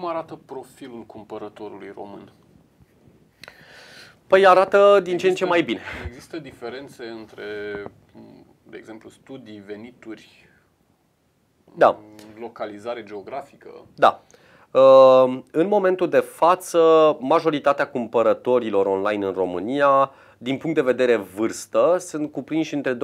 cum arată profilul cumpărătorului român? Păi arată din există, ce în ce mai bine. Există diferențe între, de exemplu, studii, venituri, da. localizare geografică? Da. Ehm, în momentul de față, majoritatea cumpărătorilor online în România, din punct de vedere vârstă, sunt cuprinși între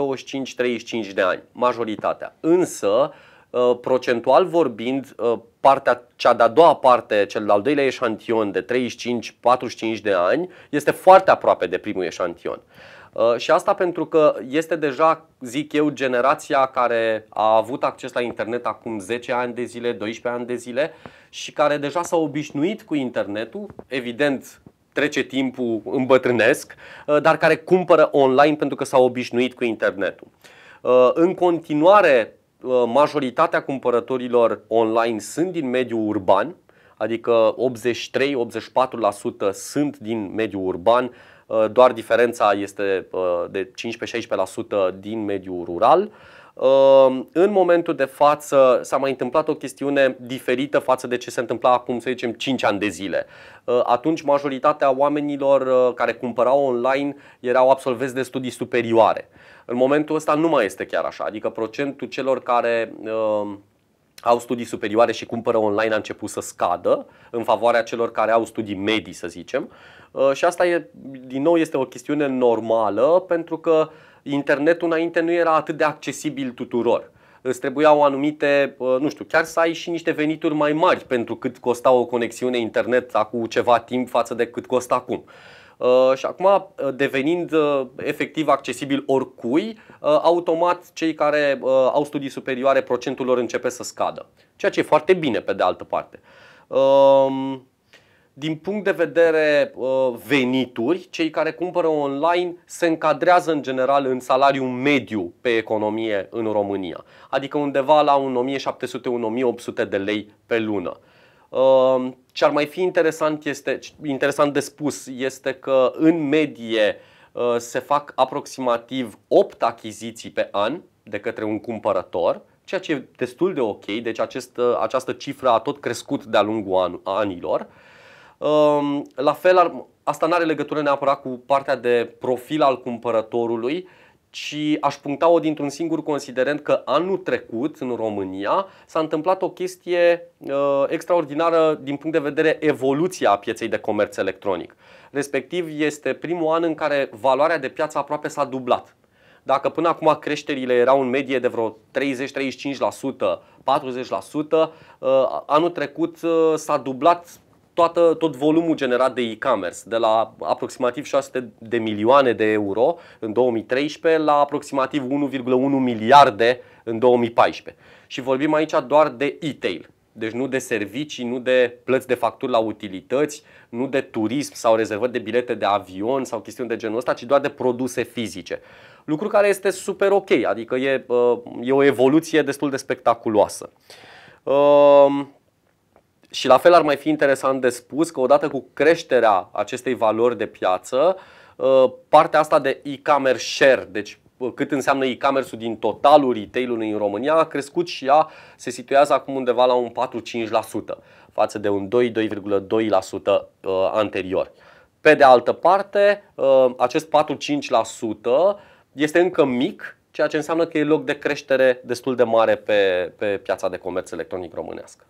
25-35 de ani, majoritatea. Însă, Uh, procentual vorbind, uh, partea, cea de-a doua parte, cel de-al doilea eșantion de 35-45 de ani, este foarte aproape de primul eșantion. Uh, și asta pentru că este deja, zic eu, generația care a avut acces la internet acum 10 ani de zile, 12 ani de zile și care deja s-a obișnuit cu internetul, evident trece timpul îmbătrânesc, dar care cumpără online pentru că s-a obișnuit cu internetul. În continuare, Uh, majoritatea cumpărătorilor online sunt din mediul urban, adică 83-84% sunt din mediul urban, uh, doar diferența este uh, de 15-16% din mediul rural. Ehm, în momentul de față s-a mai întâmplat o chestiune diferită față de ce se întâmpla acum, să zicem, 5 ani de zile. Ehm, atunci majoritatea oamenilor ehm, care cumpărau online erau absolvenți de studii superioare. În momentul ăsta nu mai este chiar așa, adică procentul celor care au studii superioare și cumpără online a început să scadă în favoarea celor care au studii medii, să zicem. Și asta, e, din nou, este o chestiune normală pentru că internetul înainte nu era atât de accesibil tuturor îți trebuiau anumite, uh, nu știu, chiar să ai și niște venituri mai mari pentru cât costa o conexiune internet acum ceva timp față de cât costă acum. Uh, și acum, uh, devenind efectiv accesibil oricui, automat cei care au studii superioare, procentul lor începe să scadă. Ceea ce e foarte bine, pe de altă parte. Um, din punct de vedere uh, venituri, cei care cumpără online se încadrează în general în salariul mediu pe economie în România, adică undeva la un 1700-1800 de lei pe lună. Uh, ce ar mai fi interesant, este, interesant de spus este că în medie uh, se fac aproximativ 8 achiziții pe an de către un cumpărător, ceea ce e destul de ok, deci acest, uh, această cifră a tot crescut de-a lungul an, anilor. Uh, la fel, asta nu are legătură neapărat cu partea de profil al cumpărătorului, ci aș puncta-o dintr-un singur considerent că anul trecut în România s-a întâmplat o chestie ă, extraordinară din punct de vedere evoluția a pieței de comerț electronic. Respectiv este primul an în care valoarea de piață aproape s-a dublat. Dacă până acum creșterile erau în medie de vreo 30-35%, 40%, ă, anul trecut ă, s-a dublat toată, tot volumul generat de e-commerce, de la aproximativ 600 de milioane de euro în 2013 la aproximativ 1,1 miliarde în 2014. Și vorbim aici doar de e-tail, deci nu de servicii, nu de plăți de facturi la utilități, nu de turism sau rezervări de bilete de avion sau chestiuni de genul ăsta, ci doar de produse fizice. Lucru care este super ok, adică e, uh, e o evoluție destul de spectaculoasă. Uh, și la fel ar mai fi interesant de spus că odată cu creșterea acestei valori de piață, uh, partea asta de e-commerce share, deci uh, cât înseamnă e-commerce-ul din totalul retail-ului în România, a crescut și ea se situează acum undeva la un 4-5% față de un 2-2,2% uh, anterior. Pe de altă parte, acest 4-5% este încă mic, ceea ce înseamnă că e loc de creștere destul de mare pe, pe piața de comerț electronic românească.